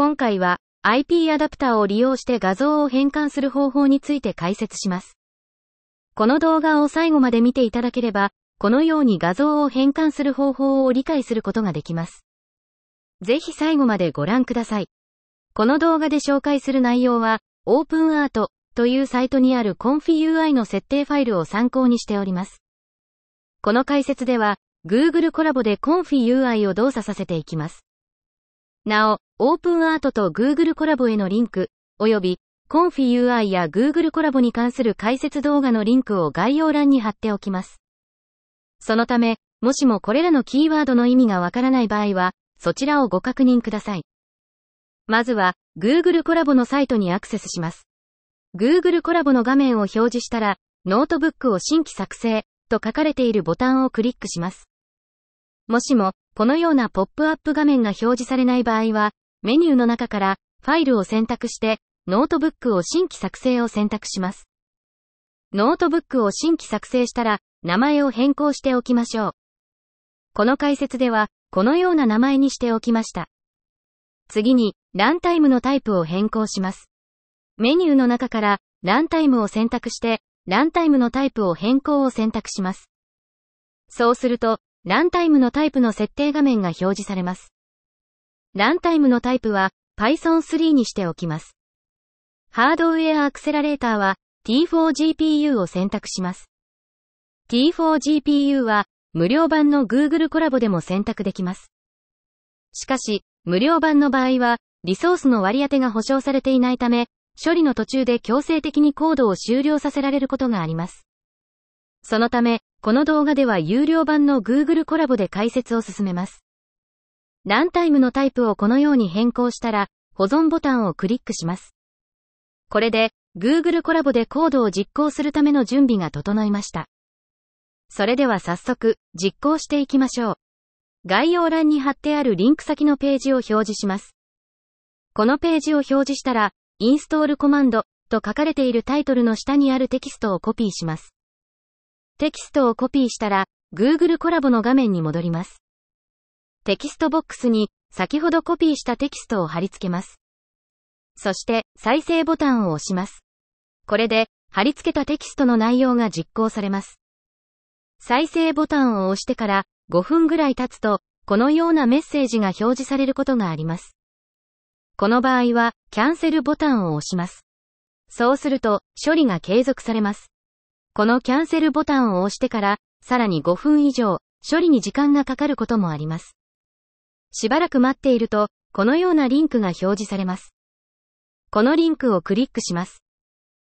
今回は IP アダプターを利用して画像を変換する方法について解説します。この動画を最後まで見ていただければ、このように画像を変換する方法を理解することができます。ぜひ最後までご覧ください。この動画で紹介する内容は、OpenArt というサイトにある ConfUI の設定ファイルを参考にしております。この解説では、Google コラボで ConfUI を動作させていきます。なお、オープンアートと Google コラボへのリンク、及び、コンフィ UI や Google コラボに関する解説動画のリンクを概要欄に貼っておきます。そのため、もしもこれらのキーワードの意味がわからない場合は、そちらをご確認ください。まずは、Google コラボのサイトにアクセスします。Google コラボの画面を表示したら、ノートブックを新規作成と書かれているボタンをクリックします。もしも、このようなポップアップ画面が表示されない場合は、メニューの中からファイルを選択して、ノートブックを新規作成を選択します。ノートブックを新規作成したら、名前を変更しておきましょう。この解説では、このような名前にしておきました。次に、ランタイムのタイプを変更します。メニューの中から、ランタイムを選択して、ランタイムのタイプを変更を選択します。そうすると、ランタイムのタイプの設定画面が表示されます。ランタイムのタイプは Python 3にしておきます。ハードウェアアクセラレーターは T4GPU を選択します。T4GPU は無料版の Google コラボでも選択できます。しかし、無料版の場合は、リソースの割り当てが保証されていないため、処理の途中で強制的にコードを終了させられることがあります。そのため、この動画では有料版の Google コラボで解説を進めます。ランタイムのタイプをこのように変更したら、保存ボタンをクリックします。これで、Google コラボでコードを実行するための準備が整いました。それでは早速、実行していきましょう。概要欄に貼ってあるリンク先のページを表示します。このページを表示したら、インストールコマンドと書かれているタイトルの下にあるテキストをコピーします。テキストをコピーしたら、Google コラボの画面に戻ります。テキストボックスに、先ほどコピーしたテキストを貼り付けます。そして、再生ボタンを押します。これで、貼り付けたテキストの内容が実行されます。再生ボタンを押してから5分ぐらい経つと、このようなメッセージが表示されることがあります。この場合は、キャンセルボタンを押します。そうすると、処理が継続されます。このキャンセルボタンを押してから、さらに5分以上、処理に時間がかかることもあります。しばらく待っていると、このようなリンクが表示されます。このリンクをクリックします。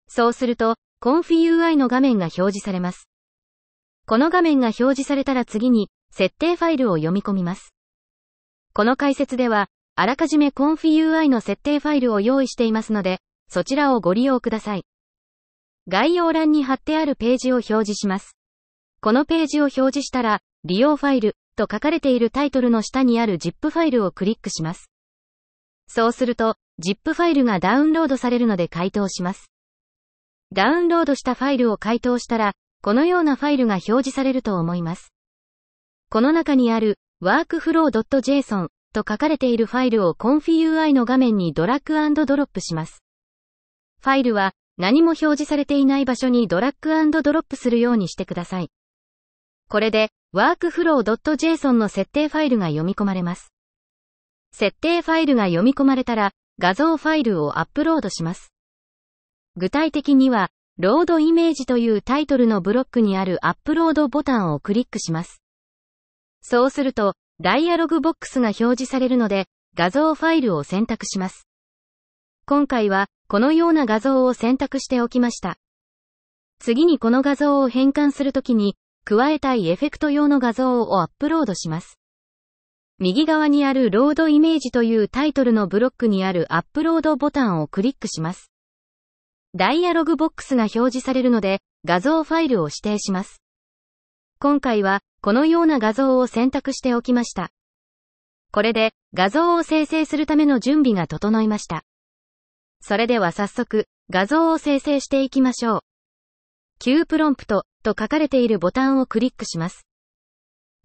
そうすると、ConfUI の画面が表示されます。この画面が表示されたら次に、設定ファイルを読み込みます。この解説では、あらかじめ ConfUI の設定ファイルを用意していますので、そちらをご利用ください。概要欄に貼ってあるページを表示します。このページを表示したら、利用ファイルと書かれているタイトルの下にある ZIP ファイルをクリックします。そうすると、ZIP ファイルがダウンロードされるので回答します。ダウンロードしたファイルを回答したら、このようなファイルが表示されると思います。この中にある workflow.json と書かれているファイルを ConfUI の画面にドラッグドロップします。ファイルは何も表示されていない場所にドラッグドロップするようにしてください。これで、workflow.json の設定ファイルが読み込まれます。設定ファイルが読み込まれたら、画像ファイルをアップロードします。具体的には、ロードイメージというタイトルのブロックにあるアップロードボタンをクリックします。そうすると、ダイアログボックスが表示されるので、画像ファイルを選択します。今回は、このような画像を選択しておきました。次にこの画像を変換するときに、加えたいエフェクト用の画像をアップロードします。右側にあるロードイメージというタイトルのブロックにあるアップロードボタンをクリックします。ダイアログボックスが表示されるので、画像ファイルを指定します。今回は、このような画像を選択しておきました。これで、画像を生成するための準備が整いました。それでは早速、画像を生成していきましょう。Q プロンプトと書かれているボタンをクリックします。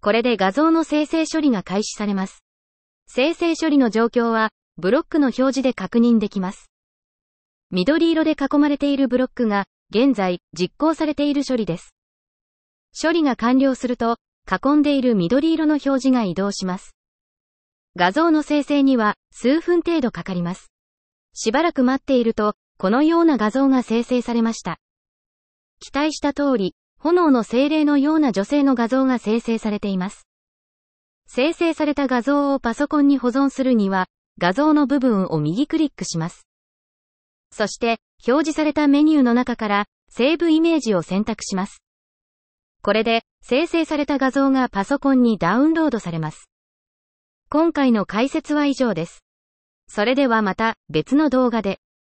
これで画像の生成処理が開始されます。生成処理の状況は、ブロックの表示で確認できます。緑色で囲まれているブロックが、現在、実行されている処理です。処理が完了すると、囲んでいる緑色の表示が移動します。画像の生成には、数分程度かかります。しばらく待っていると、このような画像が生成されました。期待した通り、炎の精霊のような女性の画像が生成されています。生成された画像をパソコンに保存するには、画像の部分を右クリックします。そして、表示されたメニューの中から、セーブイメージを選択します。これで、生成された画像がパソコンにダウンロードされます。今回の解説は以上です。それではまた別の動画で。